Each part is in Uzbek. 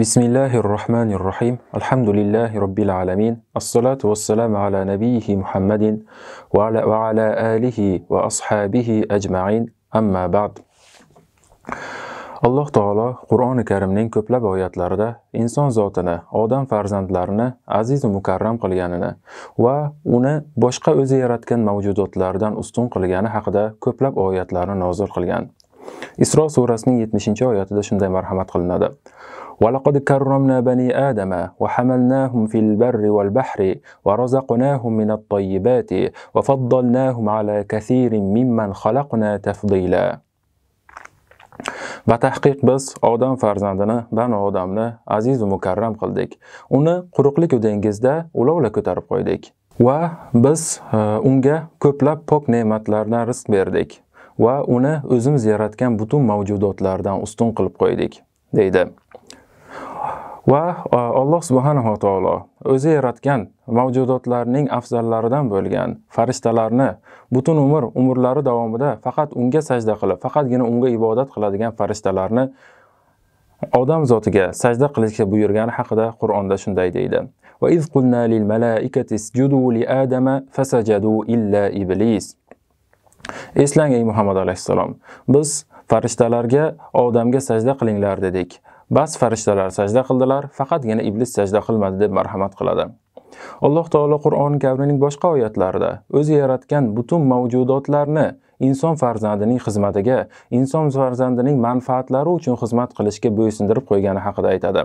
Bismillahir Rahmanir Rahim. Alhamdulillahi Rabbil Alamin. Assalatu vassalamu ala nabiyhi Muhammedin ve ala, ve ala alihi ve ashabihi ecmain. Amma ba'd. Alloh taolo Qur'oni Karimning ko'plab oyatlarida inson zotini, odam farzandlarini aziz va mukarram qilganini va uni boshqa o'zi yaratgan mavjudotlardan ustun qilgani haqida ko'plab oyatlarni nozil qilgan. Isro surasining 70-oyatida shunday marhamat qilinadi. ولقد كرمنا بني آدم وحملناهم في البر والبحر ورزقناهم من الطيبات وفضلناهم على كثير ممن خلقنا تفضيلا batahqiq biz odam farzandini bani odamni aziz va mukarram qildik uni quruqlik dengizda ulovla ko'tarib qo'ydik va biz unga ko'plab pok ne'matlardan rizq berdik va uni o'zimiz yaratgan butun mavjudotlardan ustun qilib qo'ydik deydi va e, Alloh subhanahu va taolo o'zi yaratgan mavjudotlarning afzallaridan bo'lgan farishtalarni butun umr umrlari davomida faqat unga sajda qilib, faqatgina unga ibodat qiladigan farishtalarni odam zotiga sajda qilishga buyurgani haqida Qur'onda shunday deydi. Va iz li adama fasajadu illa iblis. Eslang ey Muhammad alayhissalom biz farishtalarga odamga sajda qilinglar dedik Ba'zi farishtalar sajda qildilar, faqatgina iblis sajda qilmadi deb marhamat qiladi. Alloh taolo Qur'oni Karimning boshqa oyatlarida o'zi yaratgan butun mavjudotlarni inson farzandining xizmatiga, inson farzandining manfaatlari uchun xizmat qilishga bo'ysundirib qo'ygani haqida aytadi.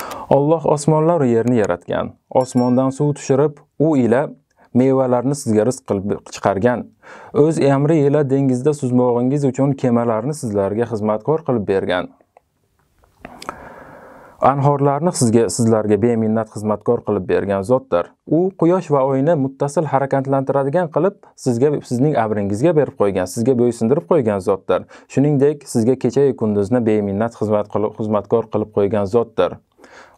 Alloh osmonlar va yerni yaratgan. Osmondan suv tushirib, u ila mevalarni sizga rizq qilib chiqargan. O'z amri ila dengizda suzmog'ingiz uchun kemalarni sizlarga xizmatkor qilib bergan. Anhorlarni sizga sizlarga beminnat xizmatkor qilib bergan zotdir. U quyosh va oyni muttasil harakatlantiradigan qilib sizga sizning abringizga berib qo'ygan, sizga bo'ysundirib qo'ygan zotdir. Shuningdek, sizga kecha-yu kunduzni beminnat xizmat qilib xizmatkor qilib qo'ygan zotdir.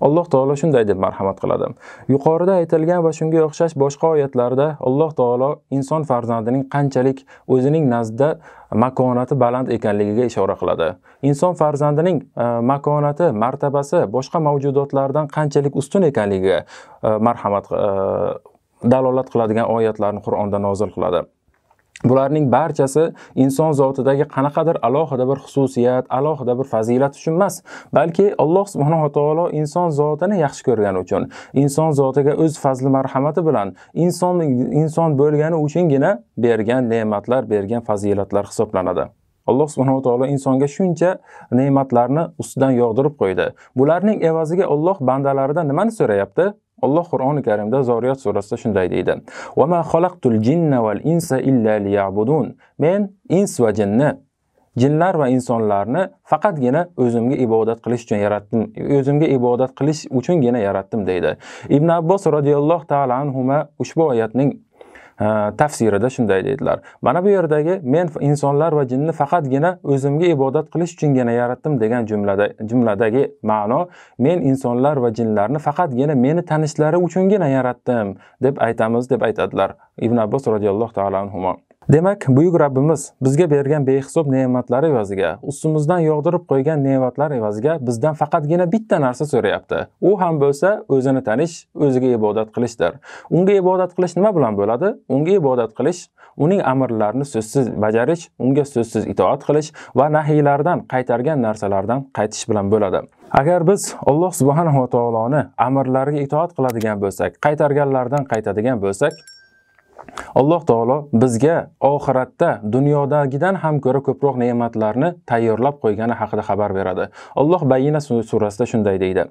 alloh taolo shunday deb marhamat qiladi yuqorida aytilgan va shunga o'xshash boshqa oyatlarda alloh taolo inson farzandining qanchalik o'zining nazdida makonati baland ekanligiga ishora qiladi inson farzandining e, makonati martabasi boshqa mavjudotlardan qanchalik ustun ekanligiga e, marhamat e, dalolat qiladigan oyatlarni qur'onda nozil qiladi bularning barchasi inson zotidagi qanaqadir alohida bir xususiyat alohida bir fazilat uchun emas balki alloh subhanava taolo inson zotini yaxshi ko'rgani uchun inson zotiga o'z fazli marhamati bilan inson inson bo'lgani uchungina bergan ne'matlar bergan fazilatlar hisoblanadi alloh subhanava taolo insonga shuncha ne'matlarni ustidan yog'dirib qo'ydi bularning evaziga olloh bandalaridan nimani so'rayapti Alloh Qur'oni Karimda Zoriyat surasida shunday deydi: "Va ma xalaqtul jinna val insa illa liya'budun." Men ins va jinni jinlar va insonlarni faqatgina o'zimga ibodat qilish uchun yaratdim o'zimga ibodat qilish uchungina yaratdim deydi ibn abbos roziyallohu taala anhuma ushbu oyatning Э, tafsirida shunday deydilar mana bu yerdagi men insonlar va jinni faqatgina o'zimga ibodat qilish uchungina yaratdim degan jumlada jumladagi ma'no men insonlar va jinlarni faqatgina meni tanishlari uchungina yaratdim deb aytamiz deb aytadilar ibn abbos roziyallohu taolo anhu demak buyuk rabbimiz bizga bergan behisob ne'matlari evaziga ustimizdan yog'dirib qo'ygan ne'matlar evaziga bizdan faqatgina bitta narsa so'rayapti u ham bo'lsa o'zini tanish o'ziga ibodat qilishdir unga ibodat qilish nima bilan bo'ladi unga ibodat qilish uning amrlarini so'zsiz bajarish unga so'zsiz itoat qilish va nahiylardan qaytargan narsalardan qaytish bilan bo'ladi agar biz alloh subhanava taoloni amrlariga itoat qiladigan bo'lsak qaytarganlardan qaytadigan bo'lsak alloh taolo bizga oxiratda dunyodagidan ham ko'ra ko'proq ne'matlarni tayyorlab qo'ygani haqida xabar beradi alloh bayina surasida shunday deydi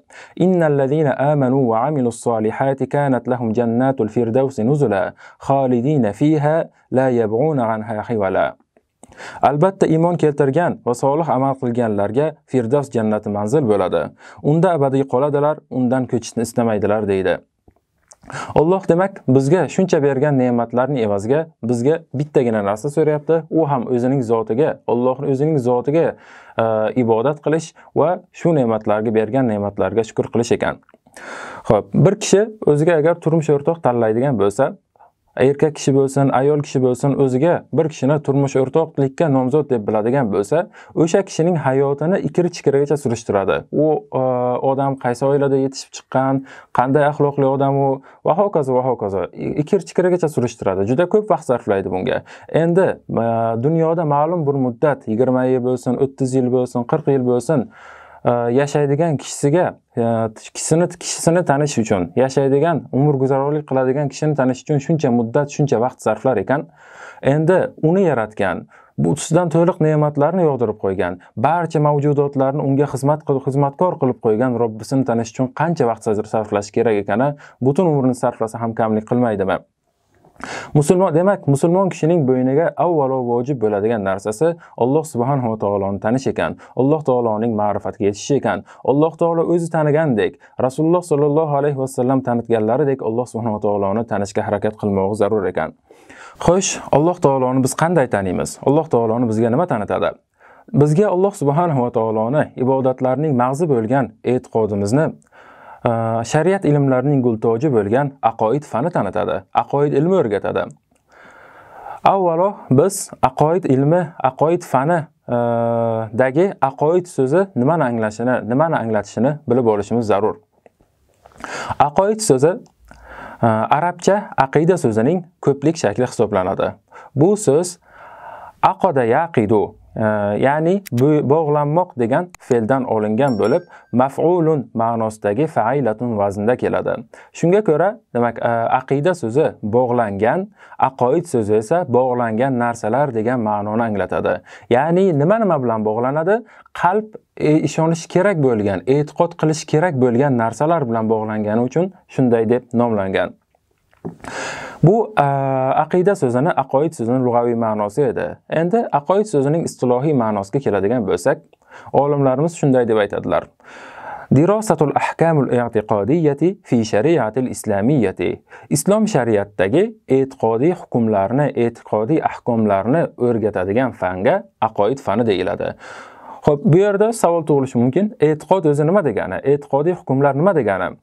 innallazina amanu va amilus solihati kanat lahum jannatul firdavsi nuzula xolidina fiha la yab'una anha hivala Albatta iymon keltirgan va solih amal qilganlarga Firdavs jannati manzil bo'ladi. Unda abadiy qoladilar, undan ko'chishni istamaydilar deydi. Alloh demak bizga shuncha bergan ne'matlarni evaziga bizga bittagina narsa so'rayapti. U ham o'zining zotiga, Allohning o'zining zotiga e, ibodat qilish va shu ne'matlarga bergan ne'matlarga shukr qilish ekan. Xo'p, bir kishi o'ziga agar turmush o'rtoq tanlaydigan bo'lsa, erkak kishi bo'lsin ayol kishi bo'lsin o'ziga bir kishini turmush o'rtoqlikka nomzod deb biladigan bo'lsa o'sha kishining hayotini ikir chikirigacha surishtiradi u e, odam qaysi oilada yetishib chiqqan qanday axloqli odam u va hokazo va hokazo ikir chikirigacha surishtiradi juda ko'p vaqt sarflaydi bunga endi e, dunyoda ma'lum bir muddat yigirma yil bo'lsin o'ttiz yil bo'lsin qirq yil bo'lsin Э, yashaydigan kishisiga э, kishisini kishisini tanish uchun yashaydigan umr guzarolik qiladigan kishini tanish uchun shuncha muddat shuncha vaqt sarflar ekan endi uni yaratgan bu ustidan to'liq ne'matlarni yog'dirib qo'ygan barcha mavjudotlarni unga xizmat xizmatkor qilib qo'ygan robbisini tanish uchun qancha vaqt sarflash kerak ekani butun umrini sarflasa ham kamlik qilmaydimi musulmon demak musulmon kishining bo'yniga avvalo vojib bo'ladigan narsasi alloh subhanava taoloni tanish ekan alloh taoloning ma'rifatga yetishish ekan alloh taolo o'zi tanigandek rasululloh sollallohu alayhi vasallam tanitganlaridek alloh subhanava taoloni tanishga harakat qilmog'i zarur ekan xo'sh alloh taoloni biz qanday taniymiz alloh taoloni bizga nima tanitadi bizga alloh subhanava taoloni ibodatlarning mag'zi bo'lgan e'tiqodimizni shariat э, ilmlarining gultoji bo'lgan aqoid fani tanitadi aqoid ilmi o'rgatadi avvalo biz aqoid ilmi aqoid fani e, dagi aqoid so'zi nimani anglashini nimani anglatishini bilib olishimiz zarur aqoid so'zi e, arabcha aqida so'zining ko'plik shakli hisoblanadi bu so'z aqoda yaqidu ya'ni bog'lanmoq degan fe'ldan olingan bo'lib maf'ulun ma'nosidagi fa'ilatun vaznda keladi. Shunga ko'ra, demak, e, aqida so'zi bog'langan, aqoid so'zi esa bog'langan narsalar degan ma'noni anglatadi. Ya'ni nima-nima bilan bog'lanadi? Qalb e, ishonish kerak bo'lgan, e'tiqod qilish kerak bo'lgan narsalar bilan bog'langani uchun shunday deb nomlangan. bu e, aqida so'zini aqoid so'zini lug'aviy ma'nosi edi endi aqoid so'zining istilohiy ma'nosiga keladigan bo'lsak olimlarimiz shunday deb aytadilar Dirosatul ahkamul fi islom shariatidagi e'tiqodiy hukmlarni e'tiqodiy ahkomlarni o'rgatadigan fanga aqoid fani deyiladi Xo'p, bu yerda savol tug'ilishi mumkin. E'tiqod o'zi nima degani? E'tiqodiy hukmlar nima degani?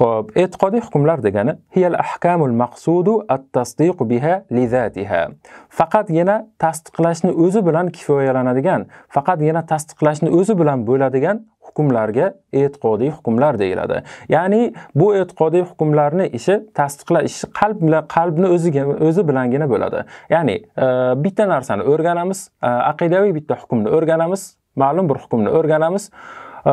Xo'p, e'tiqodiy hukmlar degani hiyal ahkamul maqsudu at tasdiq biha li zatiha. Faqatgina tasdiqlashni o'zi bilan kifoyalanadigan, faqatgina tasdiqlashni o'zi bilan bo'ladigan hukmlarga e'tiqodiy hukmlar deyiladi. Ya'ni bu e'tiqodiy hukmlarni ishi tasdiqlash ishi qalb bilan qalbni o'ziga o'zi bilangina bo'ladi. Ya'ni e, bitta narsani o'rganamiz, e, aqidaviy bitta hukmni o'rganamiz, ma'lum bir hukmni o'rganamiz. Э,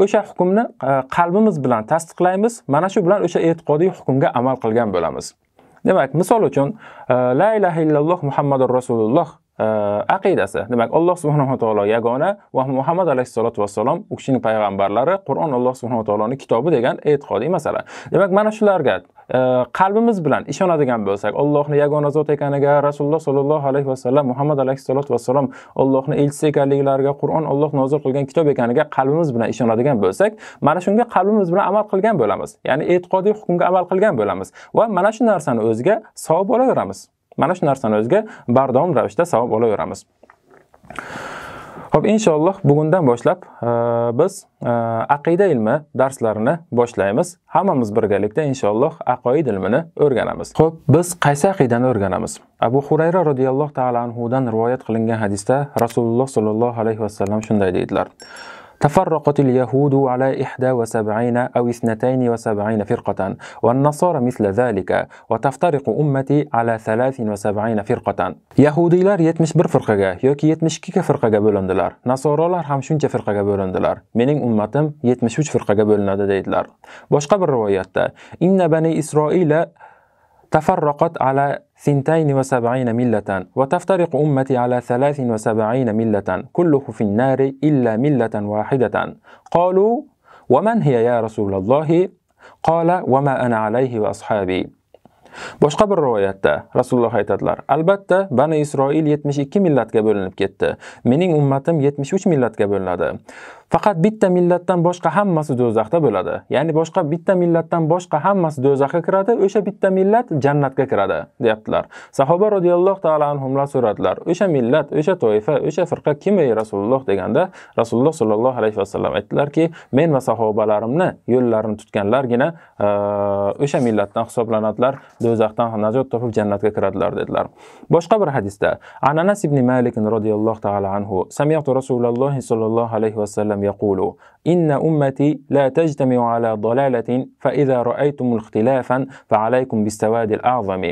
o'sha hukmni э, qalbimiz bilan tasdiqlaymiz mana shu bilan o'sha e'tiqodiy hukmga amal qilgan bo'lamiz demak misol uchun e, la ilaha illalloh muhammadur rasululloh e, aqidasi demak alloh subhanava taolo yagona va muhammad alayhissalotu vassalom u kishining payg'ambarlari qur'on alloh subhanava taoloni kitobi degan e'tiqodiy masala demak mana shularga Э, qalbimiz bilan ishonadigan bo'lsak allohni yagona zot ekaniga rasululloh sollallohu alayhi vasallam muhammad alayhissalotu vassalom allohni elchisi ekanliklariga qur'on olloh nozil qilgan kitob ekaniga qalbimiz bilan ishonadigan bo'lsak mana shunga qalbimiz bilan amal qilgan bo'lamiz ya'ni e'tiqodiy hukmga amal qilgan bo'lamiz va mana shu narsani o'ziga savob olaveramiz mana shu narsani o'ziga bardavom ravishda savob olaveramiz Xo'p, inshaalloh bugundan boshlab e, biz e, aqida ilmi darslarini boshlaymiz. Hammamiz birgalikda inshaalloh aqoid ilmini o'rganamiz. Xo'p, biz qaysi aqidani o'rganamiz? Abu Hurayra radhiyallohu ta'ala anhudan rivoyat qilingan hadisda Rasululloh sollallohu alayhi vasallam shunday deydilar: تفرقت اليهود على 71 أو 72 فرقة والنصارى مثل ذلك وتفترق أمتي على 73 فرقة يهوديلار يتمش برفرقغا يوكي يتمش كيكا فرقغا بولندلار نصارولار همشونجا فرقغا بولندلار منين أمتم يتمشوش فرقغا بولندا ديدلار باشقا روايات إن بني إسرائيل تفرقت على ثنتين وسبعين ملة وتفترق أمتي على ثلاث وسبعين ملة كله في النار إلا ملة واحدة قالوا ومن هي يا رسول الله قال وما أنا عليه وأصحابي boshqa bir rivoyatda rasululloh aytadilar albatta bani isroil 72 millatga bo'linib ketdi mening ummatim 73 millatga bo'linadi Faqat bitta millatdan boshqa hammasi do'zaxda bo'ladi. Ya'ni boshqa bitta millatdan boshqa hammasi do'zaxga kiradi, o'sha bitta millat jannatga kiradi, deyaptilar. Sahoba roziyallohu ta'ala anhular so'radilar. O'sha millat, o'sha toifa, o'sha firqa kim ey Rasululloh deganda, Rasululloh sollallohu alayhi vasallam aytdilarki, men va sahobalarimni yo'llarini tutganlargina o'sha millatdan hisoblanadilar, do'zaxdan najot topib jannatga kiradilar dedilar. Boshqa bir hadisda Ananas ibn Malik roziyallohu ta'ala anhu, samiyatu Rasululloh sollallohu alayhi vasallam وسلم يقول إن أمتي لا تجتمع على ضلالة فإذا رأيتم اختلافا فعليكم بالسواد الأعظم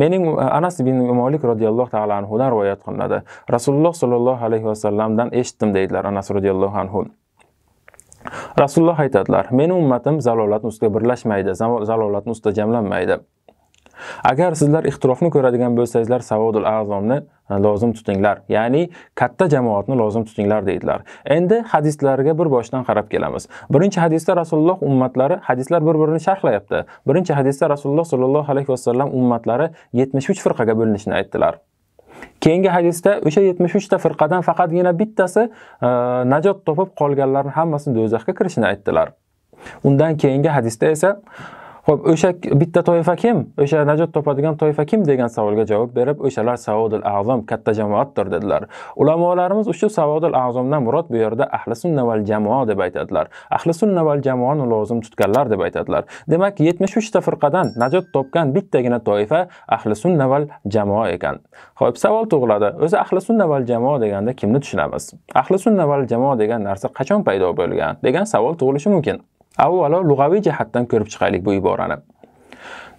mening anas ibn molik roziyallohu taolo anhudan rivoyat qilinadi rasululloh sollallohu alayhi vasallamdan eshitdim deydilar anas roziyallohu anhu rasululloh aytadilar meni ummatim zalolatni ustida birlashmaydi zalolatni ustida jamlanmaydi agar sizlar ixtirofni ko'radigan bo'lsangizlar savodul azomni e, lozim tutinglar ya'ni katta jamoatni lozim tutinglar deydilar endi hadislarga bir boshdan qarab kelamiz birinchi hadisda rasululloh ummatlari hadislar bir birini sharhlayapti birinchi hadisda rasululloh sollallohu alayhi vasallam ummatlari 73 firqaga bo'linishini aytdilar keyingi hadisda o'sha 73 ta firqadan faqatgina bittasi e, najot topib qolganlarni hammasini do'zaxga kirishini aytdilar undan keyingi hadisda esa Xo'p, o'sha bitta toifa kim? O'sha najot topadigan toifa kim degan savolga javob berib, o'shalar savodul a'zom katta jamoatdir dedilar. Ulamolarimiz ushbu savodul a'zomdan murod bu yerda ahli sunna val jamoa deb aytadilar. Ahli sunna val jamoani lozim tutganlar deb aytadilar. Demak, 73 ta firqadan najot topgan bittagina toifa ahli sunna val jamoa ekan. Xo'p, savol tug'iladi. O'zi ahli sunna val jamoa deganda kimni tushunamiz? Ahli sunna val jamoa degan narsa qachon paydo bo'lgan degan savol tug'ilishi mumkin. avvalo lug'aviy jihatdan ko'rib chiqaylik bu iborani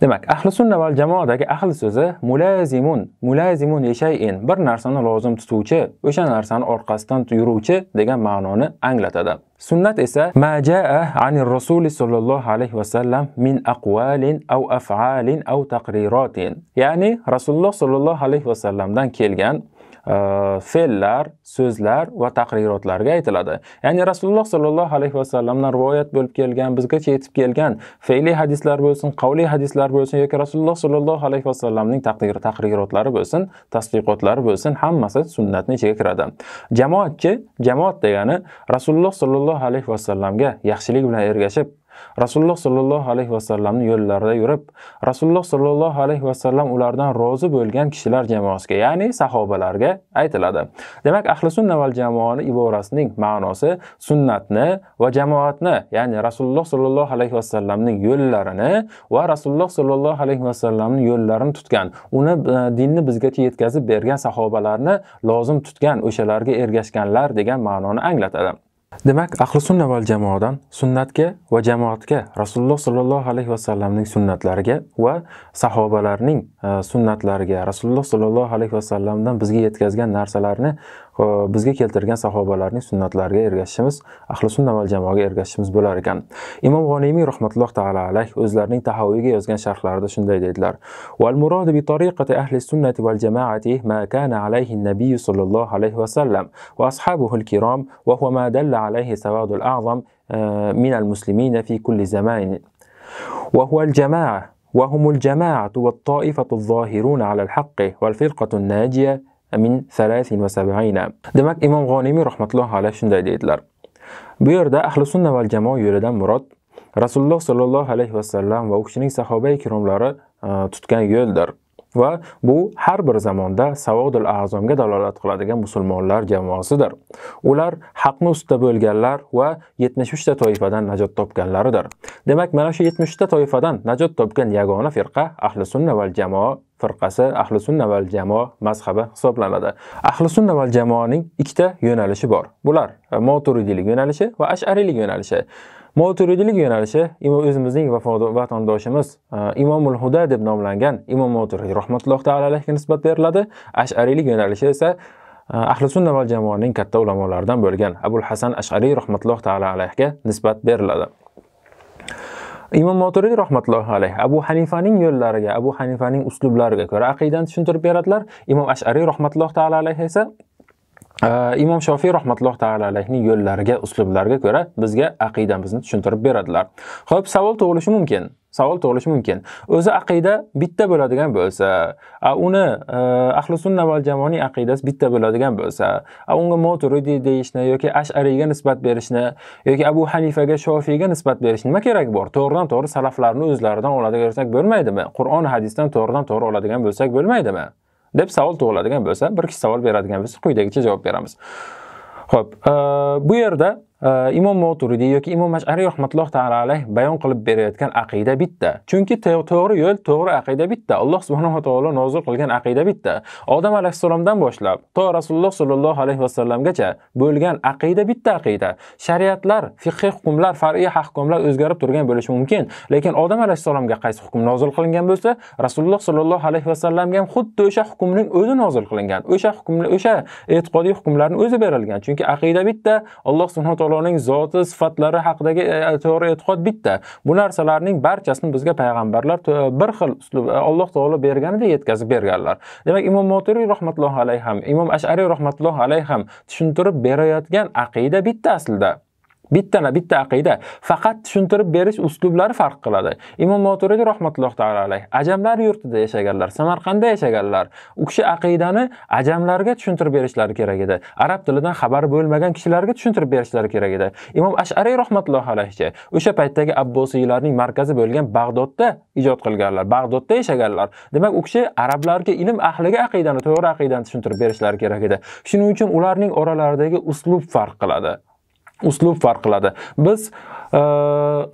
demak ahli sunna val jamoadagi ahl so'zi mulazimun mulazimun yashayin bir narsani lozim tutuvchi o'sha narsani orqasidan yuruvchi degan ma'noni anglatadi sunnat esa majaa ani rasuli sollallohu alayhi vasallam min aqvalin av af'alin av taqrirotin ya'ni rasululloh sollallohu alayhi vasallamdan kelgan Э, fe'llar so'zlar va taqrirotlarga aytiladi ya'ni rasululloh sollallohu alayhi vasallamdan rivoyat bo'lib kelgan bizgacha yetib kelgan fe'li hadislar bo'lsin qavli hadislar bo'lsin yoki rasululloh sollallohu alayhi vasallamning taqdiri taqrirotlari bo'lsin tasdiqotlari bo'lsin hammasi sunnatni ichiga kiradi jamoatchi jamoat degani rasululloh sollallohu alayhi vasallamga yaxshilik bilan ergashib rasululloh sollallohu alayhi vasallamni yo'llarida yurib rasululloh sollallohu alayhi vasallam ulardan rozi bo'lgan kishilar jamoasiga ya'ni sahobalarga aytiladi demak ahli sunna val jamoani iborasining ma'nosi sunnatni va jamoatni ya'ni rasululloh sollallohu alayhi vasallamning yo'llarini va rasululloh sollallohu alayhi vasallamni yo'llarini tutgan uni e, dinni bizgacha yetkazib bergan sahobalarni lozim tutgan o'shalarga ergashganlar degan ma'noni anglatadi demak ahli sunna val jamoadan sunnatga va jamoatga rasululloh sollallohu alayhi vasallamning sunnatlariga va sahobalarning e, sunnatlariga rasululloh sollallohu alayhi vasallamdan bizga yetkazgan narsalarni bizga keltirgan sahobalarning sunnatlariga ergashishimiz ahli sunna val jamoaga ergashishimiz bo'lar ekan imom g'onimiy rahmatulloh taala alayh o'zlarining tahoviyga yozgan sharhlarida shunday dedilar val murod bi tariqati ahli sunnati val jamoati ma kana alayhi nabiy sollallohu alayhi vasallam va ashabuhu al kiram va huwa ma dalla alayhi sawadul a'zam min al muslimin fi kulli zaman va huwa al jamaa وهم الجماعة والطائفة الظاهرون على الحق والفرقة الناجية min sarasin va sab'ina. Demak, Imom G'onimiy rahmatullohi alayhi shunday deydilar. Bu yerda ahli sunna val jamoa yo'lidan murod Rasululloh sollallohu alayhi vasallam va u kishining sahobai ikromlari e, tutgan yo'ldir. Va bu har bir zamonda savodul azomga dalolat qiladigan musulmonlar jamoasidir. Ular haqni ustida bo'lganlar va 73 ta toifadan najot topganlaridir. Demak, mana shu 73 ta toifadan najot topgan yagona firqa ahli sunna val jamoa firqasi ahli sunna val jamoa mazhabi hisoblanadi. Ahli sunna val jamoaning ikkita yo'nalishi bor. Bular e, Maturidiylik yo'nalishi va Ash'ariylik yo'nalishi. Moturidiylik yo'nalishi o'zimizning vatandoshimiz e, Imomul Huda deb nomlangan Imom Moturidiy rahmatulloh taala alayhiga nisbat beriladi. Ash'ariylik yo'nalishi esa e, Ahli sunna val jamoaning katta ulamolaridan bo'lgan Abul Hasan Ash'ariy rahmatulloh taala alayhiga nisbat beriladi. imom moturiy rahmatullohi alayhi abu hanifaning yo'llariga abu hanifaning uslublariga ko'ra aqidani tushuntirib beradilar imom ashariy rahmatulloh taala alayhi esa e, imom shofiy rahmatulloh taala alayhning yo'llariga uslublariga ko'ra bizga aqidamizni tushuntirib beradilar ho'p savol tug'ilishi mumkin savol tug'ilishi mumkin o'zi aqida bitta bo'ladigan bo'lsa uni e, ahli sunna val jamoaning aqidasi bitta bo'ladigan bo'lsa unga moturidiy deyishni yoki ashariyga nisbat berishni yoki abu hanifaga shofiyga nisbat berish nima kerak bor to'g'ridan to'g'ri salaflarni o'zlaridan oladigan bo'lmaydimi qur'on hadisdan to'g'ridan to'g'ri oladigan bo'lsak bo'lmaydimi deb savol tug'iladigan bo'lsa bir kishi savol beradigan bo'lsa quyidagicha javob beramiz ho'p e, bu yerda imom moturidiy yoki imom mashariy rahmatulloh taala alayh bayon qilib berayotgan aqida bitta chunki to'g'ri yo'l to'g'ri aqida bitta alloh subhanava taolo nozil qilgan aqida bitta odam alayhissalomdan boshlab to rasululloh sollallohu alayhi vasallamgacha bo'lgan aqida bitta aqida shariatlar fiqhiy hukmlar far'iy hukmlar o'zgarib turgan bo'lishi mumkin lekin odam alayhissalomga qaysi hukm nozil qilingan bo'lsa rasululloh sollallohu alayhi vasallamga ham xuddi o'sha hukmning o'zi nozil qilingan o'sha hukmni o'sha e'tiqodiy hukmlarni o'zi berilgan chunki aqida bitta alloh subhanaa taolo taoloning zoti sifatlari haqidagi e, to'g'ri e'tiqod bitta bu narsalarning barchasini bizga payg'ambarlar e, bir xil uslub e, alloh taolo berganidek yetkazib berganlar demak imom moturiy rahmatullohi alayhi ham imom ashariy rahmatullohi alayhi ham tushuntirib berayotgan aqida bitta aslida bittana bitta aqida faqat tushuntirib berish uslublari farq qiladi imom moturidi rahmatullohi taolo alayh ajamlar yurtida yashaganlar samarqandda yashaganlar u kishi aqidani ajamlarga tushuntirib berishlari kerak edi arab tilidan xabari bo'lmagan kishilarga tushuntirib berishlari kerak edi imom ashariy rahmatullohi alayhicha o'sha paytdagi abbosiylarning markazi bo'lgan bag'dodda ijod qilganlar bag'dodda yashaganlar demak u kishi arablarga ilm ahliga aqidani to'g'ri aqidani tushuntirib berishlari kerak edi shuning uchun ularning oralaridagi uslub farq qiladi uslub farq qiladi. Biz e,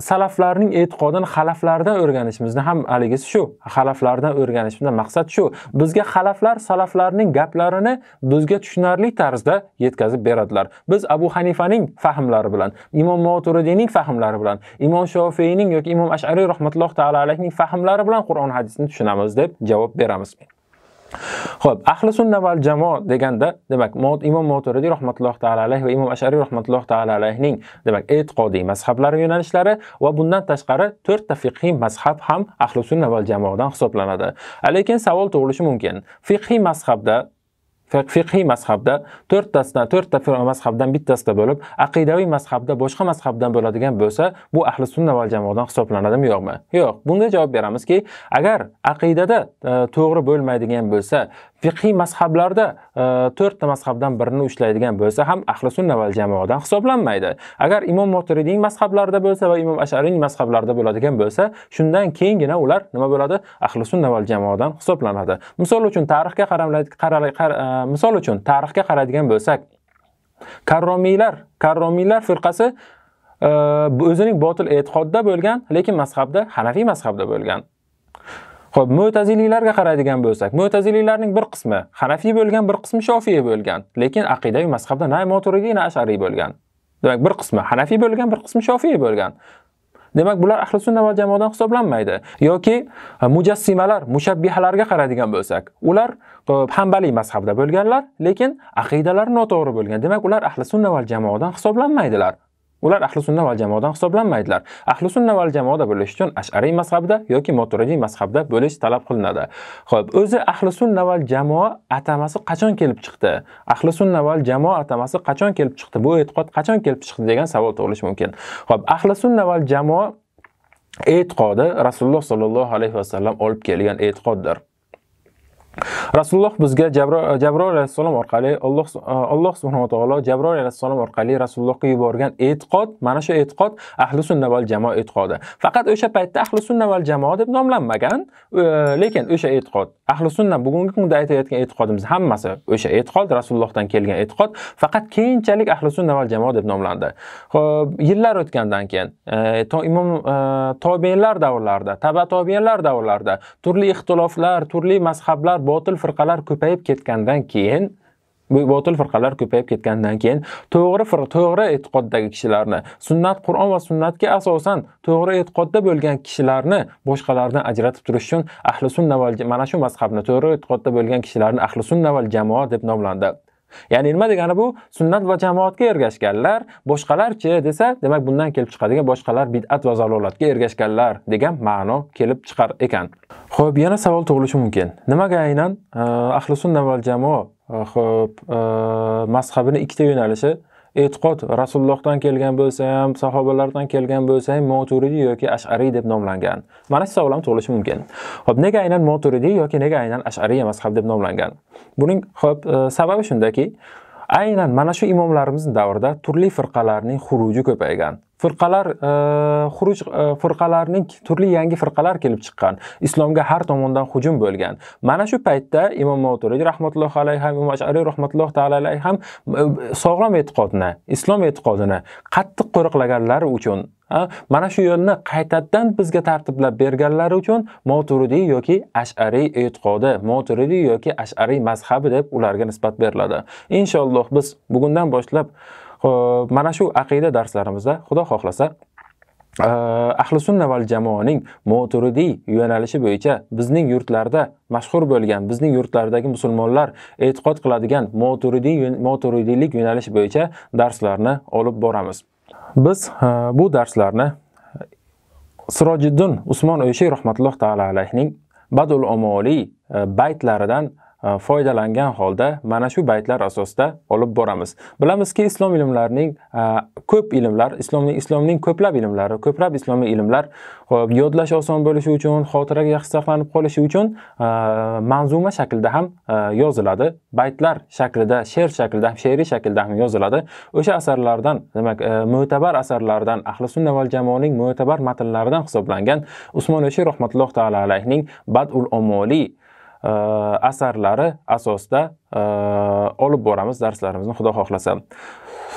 salaflarning e'tiqodini xalaflardan o'rganishimizni ham aligisi shu. Xalaflardan o'rganishimizdan maqsad shu. Bizga xalaflar salaflarning gaplarini bizga tushunarli tarzda yetkazib beradilar. Biz Abu Hanifaning fahmlari bilan, Imom Maturidiyning fahmlari bilan, Imom Shofiyning yoki Imom Ash'ariy rahmatulloh taolo alayhining fahmlari bilan Qur'on hadisni tushunamiz deb javob beramiz. Xo'p, ahli sunna val jamoat deganda, demak, Imom Moturidi rahmatulloh taala alayhi va Imom Ash'ari rahmatulloh taala alayhining, demak, e'tiqodiy mazhablari yo'nalishlari va bundan tashqari 4 ta fiqhiy mazhab ham ahli sunna val jamoadan hisoblanadi. Lekin savol tug'ilishi mumkin. Fiqhiy mazhabda fiqhiy mazhabda to'rttasidan to'rtta mazhabdan bittasida bo'lib aqidaviy mazhabda boshqa mazhabdan bo'ladigan bo'lsa bu ahli sunna val jamoadan hisoblanadimi yo'qmi yo'q bunga javob beramizki agar aqidada e, to'g'ri bo'lmaydigan bo'lsa fiqiy mazhablarda e, to'rtta mazhabdan birini ushlaydigan bo'lsa ham ahli sunna val jamoadan hisoblanmaydi agar imom motiriyning mazhablarida bo'lsa va imom ashariyning mazhablarida bo'ladigan bo'lsa shundan keyingina ular nima bo'ladi ahli sunna val jamoadan hisoblanadi misol uchun tarixga e, misol uchun tarixga qaraydigan bo'lsak karromiylar karromiylar firqasi e, o'zining botil e'tiqodda bo'lgan lekin mazhabda hanafiy mazhabda bo'lgan Xo'p, mu'tazililarga qaraydigan bo'lsak, mu'tazililarning bir qismi Hanafiy bo'lgan, bir qismi Shofiy bo'lgan, lekin aqidaviy mazhabda na Maturidi, na Ash'ariy bo'lgan. Demak, bir qismi Hanafiy bo'lgan, bir qismi Shofiy bo'lgan. Demak, bular ahli sunna va jamoadan hisoblanmaydi. Yoki e, mujassimalar, mushabbihalarga qaraydigan bo'lsak, ular e, Hanbali mazhabda bo'lganlar, lekin aqidalari noto'g'ri bo'lgan. Demak, ular ahli sunna va jamoadan hisoblanmaydilar. ular ahli sunna val jamoadan hisoblanmaydilar ahli sunna val jamoada bo'lish uchun ashariy mazhabda yoki moturidiy mazhabda bo'lish talab qilinadi ho'p o'zi ahli sunna val jamoa atamasi qachon kelib chiqdi ahli sunna val jamoa atamasi qachon kelib chiqdi bu e'tiqod qachon kelib chiqdi degan savol tug'ilishi mumkin ho'p ahli sunna val jamoa e'tiqodi rasululloh sollallohu alayhi vasallam olib kelgan e'tiqoddir rasululloh bizga jabroil alayhissalom orqali alloh alloh subhanava taolo jabroil alayhissalom orqali rasulullohga yuborgan e'tiqod mana shu e'tiqod ahli sunna val jamoa e'tiqodi faqat o'sha paytda ahli sunna val jamoa deb nomlanmagan e, lekin o'sha e'tiqod ahli sunna bugungi kunda aytayotgan e'tiqodimiz hammasi o'sha e'tiqod rasulullohdan kelgan e'tiqod faqat keyinchalik ahli sunna val jamoa deb nomlandi ho'p yillar o'tgandan keyin e, imom e, tobeinlar davrlarida taba tobeinlar davrlarida turli ixtiloflar turli mazhablar botil firqalar ko'payib ketgandan keyin botil firqalar ko'payib ketgandan keyin to'g'ri to'g'ri e'tiqoddagi kishilarni sunnat qur'on va sunnatga asosan to'g'ri e'tiqodda bo'lgan kishilarni boshqalardan ajratib turish uchun ahli sunna va mana shu mazhabni to'g'ri e'tiqodda bo'lgan kishilarni ahli sunna val jamoa deb nomlandi Ya'ni nima degani bu? Sunnat va jamoatga ergashganlar, boshqalarchi desa, demak bundan kelib chiqadigan boshqalar bid'at va zalolatga ergashganlar degan ma'no kelib chiqar ekan. Xo'p, yana savol tug'ilishi mumkin. Nimaga aynan eh, ahli sunna va jamoa eh, xo'p, eh, mazhabini ikkita yo'nalishi e'tiqod rasulullohdan kelgan bo'lsa ham sahobalardan kelgan bo'lsa ham moturidiy yoki ashariy deb nomlangan mana shu savol ham tug'ilishi mumkin ho'p nega aynan moturidiy yoki nega aynan ashariy mazhab deb nomlangan buning ho'p e, sababi shundaki aynan mana shu imomlarimiz davrida turli firqalarning xuruji ko'paygan firqalar e, xuruj e, firqalarning turli yangi firqalar kelib chiqqan islomga har tomondan hujum bo'lgan mana shu paytda imom motoriy rahmatullohi alayhi ham imom ashariy rahmatulloh taala alayhi ham e, sog'lom e'tiqodni islom e'tiqodini qattiq qo'riqlaganlari uchun mana shu yo'lni qaytadan bizga tartiblab berganlari uchun moturidiy yoki ashariy e'tiqodi, moturidiy yoki ashariy mazhabi deb ularga nisbat beriladi. Inshaalloh biz bugundan boshlab mana shu aqida darslarimizda Xudo xohlasa e, ahli sunna val jamoaning mo'turidiy yo'nalishi bo'yicha bizning yurtlarda mashhur bo'lgan bizning yurtlardagi musulmonlar e'tiqod qiladigan mo'turidiy mo'turidiylik yo'nalishi bo'yicha darslarni olib boramiz biz e, bu darslarni Sirojiddin Usmon O'yshi rahmatulloh taala alayhining Badul omoliy e, baytlaridan Э, foydalangan holda mana shu baytlar asosida olib boramiz. Bilamizki, islom ilmlarining e, ko'p ilmlar, islomning islomning ko'plab ilmlari, ko'plab islomiy ilmlar hop e, yodlash oson bo'lishi uchun, xotiraga yaxshi saqlanib qolishi uchun e, manzuma shaklida ham yoziladi. Baytlar shaklida, she'r shaklida ham, she'riy shaklda ham yoziladi. O'sha asarlardan, demak, mo'tabar asarlardan, ahli sunna val jamoaning mo'tabar matnlaridan hisoblangan Usmon O'shi rahmatulloh taala alayhning Badul omoliy Э, asarlari asosida olib boramiz darslarimizni xudo xohlasa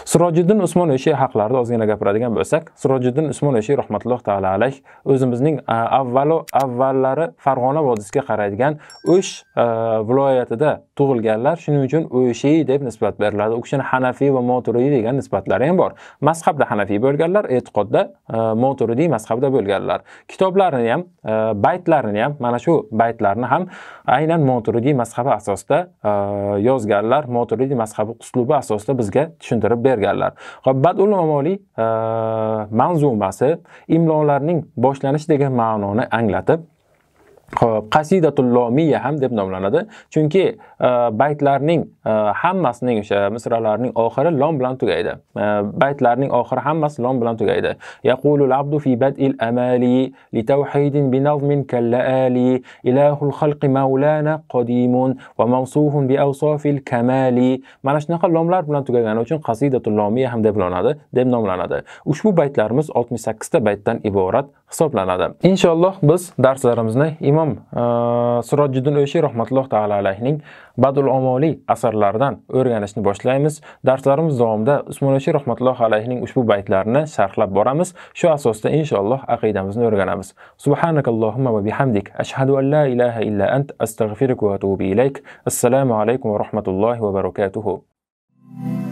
Sirojiddin Usmonoviy şey haqlarida ozgina gapiradigan bo'lsak, Sirojiddin Usmonoviy şey rahmatulloh taala alayh o'zimizning avvalo avvallari Farg'ona vodiysiga qaraydigan O'sh viloyatida tug'ilganlar, shuning uchun o'shiy deb nisbat beriladi. U kishini Hanafiy va moturidiy degan nisbatlari ham bor. Mazhabda Hanafiy bo'lganlar, e'tiqodda moturidiy mazhabda bo'lganlar. Kitoblarini ham, baytlarini ham, mana shu baytlarni ham aynan moturidiy mazhabi asosida yozganlar moturidi mazhabi uslubi asosida bizga tushuntirib berganlar hop badul mamoliy manzumasi imlolarning boshlanishi degan ma'noni anglatib hop qasidatul lomiya ham deb nomlanadi chunki Э, baytlarning э, hammasining o'sha misralarning oxiri lom bilan tugaydi э, baytlarning oxiri hammasi lom bilan tugaydi yaqulul abdu fi bad'il amali li tawhidin bi nazmin ilahul khalqi maulana qadimun va mansuhun bi awsafil kamali mana shunaqa lomlar bilan tugagani uchun qasidatul lomiya ham deb nomlanadi deb nomlanadi ushbu baytlarimiz 68 ta baytdan iborat hisoblanadi inshaalloh biz darslarimizni imom e, Sirojiddin O'shi rahmatulloh taala alayhining badul omoliy asarlaridan o'rganishni boshlaymiz darslarimiz davomida usmonashiy rahmatulloh alayhining ushbu baytlarini sharhlab boramiz shu asosda inshaalloh aqidamizni o'rganamiz bihamdik ashhadu an la ilaha illa ant astag'firuka va atubu ilayk assalomu alaykum va rahmatullohi va barakatuhu thank you